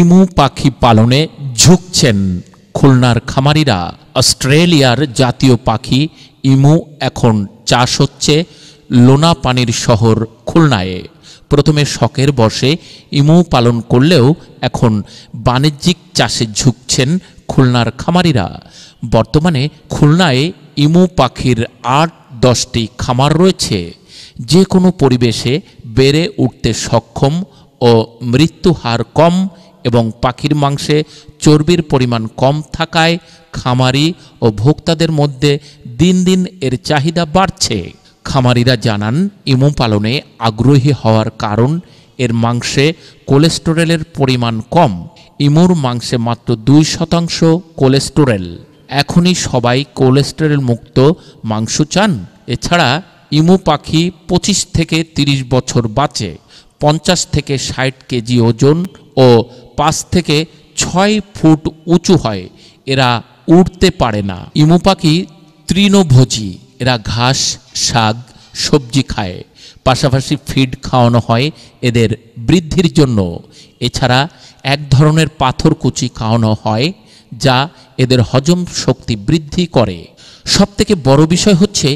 ইমু পাখি পালনে ঝুঁকছেন খুলনার খামারিরা অস্ট্রেলিয়ার জাতীয় পাখি ইমু এখন চাষ হচ্ছে লোনা পানির শহর খুলনায় প্রথমে শখের বসে ইমু পালন করলেও এখন বাণিজ্যিক চাষে ঝুঁকছেন খুলনার খামারিরা বর্তমানে খুলনায় ইমু পাখির আট দশটি খামার রয়েছে যে কোনো পরিবেশে বেড়ে উঠতে সক্ষম ও মৃত্যু হার কম এবং পাখির মাংসে চর্বির পরিমাণ কম থাকায় খামারি ও ভোক্তাদের মধ্যে দিন দিন এর চাহিদা বাড়ছে খামারিরা জানান ইমু পালনে আগ্রহী হওয়ার কারণ এর মাংসে কোলেস্টেরলের পরিমাণ কম ইমুর মাংসে মাত্র দুই শতাংশ কোলেস্টেরল এখনই সবাই কোলেস্টোরেল মুক্ত মাংস চান এছাড়া ইমু পাখি পঁচিশ থেকে ৩০ বছর বাঁচে পঞ্চাশ থেকে ষাট কেজি ওজন ও পাঁচ থেকে ছয় ফুট উঁচু হয় এরা উঠতে পারে না ইমু পাখি তৃণভোজী এরা ঘাস শাক সবজি খায় পাশাপাশি ফিড খাওয়ানো হয় এদের বৃদ্ধির জন্য এছাড়া এক ধরনের পাথর কুচি খাওয়ানো হয় যা এদের হজম শক্তি বৃদ্ধি করে সবথেকে বড় বিষয় হচ্ছে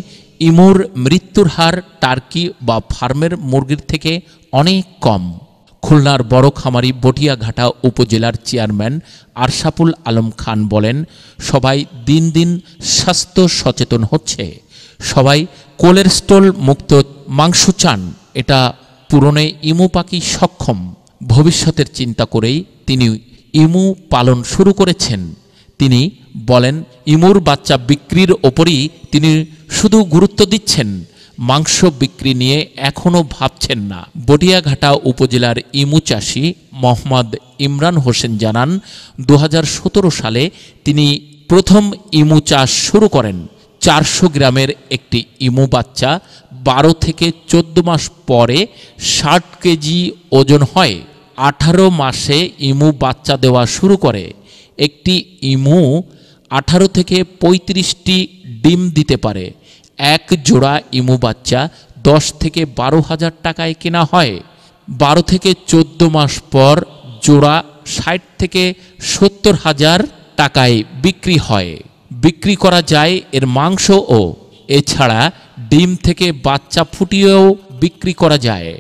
ইমুর মৃত্যুর হার টার্কি বা ফার্মের মুরগির থেকে অনেক কম খুলনার বড় খামারি বটিয়াঘাটা উপজেলার চেয়ারম্যান আরশাফুল আলম খান বলেন সবাই দিন দিন স্বাস্থ্য সচেতন হচ্ছে সবাই কোলেস্ট্রল মুক্ত মাংস চান এটা পূরণে ইমু পাখি সক্ষম ভবিষ্যতের চিন্তা করেই তিনি ইমু পালন শুরু করেছেন তিনি বলেন ইমুর বাচ্চা বিক্রির ওপরই তিনি শুধু গুরুত্ব দিচ্ছেন মাংস বিক্রি নিয়ে এখনও ভাবছেন না বটিয়াঘাটা উপজেলার ইমু চাষি মোহাম্মদ ইমরান হোসেন জানান দু সালে তিনি প্রথম ইমু চাষ শুরু করেন চারশো গ্রামের একটি ইমু বাচ্চা বারো থেকে চোদ্দ মাস পরে ষাট কেজি ওজন হয় আঠারো মাসে ইমু বাচ্চা দেওয়া শুরু করে একটি ইমু আঠারো থেকে পঁয়ত্রিশটি ডিম দিতে পারে এক জোড়া ইমু বাচ্চা দশ থেকে বারো হাজার টাকায় কেনা হয় বারো থেকে চোদ্দ মাস পর জোড়া ষাট থেকে সত্তর হাজার টাকায় বিক্রি হয় বিক্রি করা যায় এর মাংসও এছাড়া ডিম থেকে বাচ্চা ফুটিয়েও বিক্রি করা যায়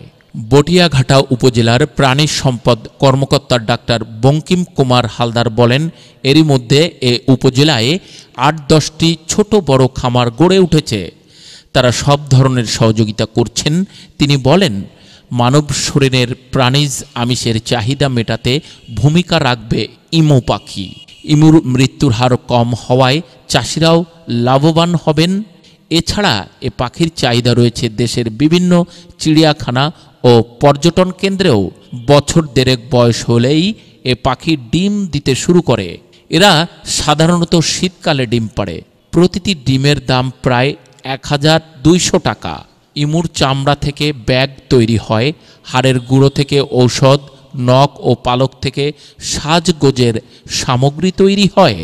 বটিয়াঘাটা উপজেলার প্রাণী সম্পদ কর্মকর্তা ডাক্তার বঙ্কিম কুমার হালদার বলেন এরই মধ্যে এ উপজেলায় আট দশটি ছোট বড় খামার গড়ে উঠেছে তারা সব ধরনের সহযোগিতা করছেন তিনি বলেন মানব শরীরের প্রাণীজ আমিষের চাহিদা মেটাতে ভূমিকা রাখবে ইমু পাখি ইমুর মৃত্যুর হার কম হওয়ায় চাষিরাও লাভবান হবেন এছাড়া এ পাখির চাহিদা রয়েছে দেশের বিভিন্ন চিড়িয়াখানা ও পর্যটন কেন্দ্রেও বছর দেড়েক বয়স হলেই এ পাখি ডিম দিতে শুরু করে এরা সাধারণত শীতকালে ডিম পাড়ে প্রতিটি ডিমের দাম প্রায় এক হাজার দুইশো টাকা ইমুর চামড়া থেকে ব্যাগ তৈরি হয় হাড়ের গুঁড়ো থেকে ঔষধ নখ ও পালক থেকে সাজগোজের সামগ্রী তৈরি হয়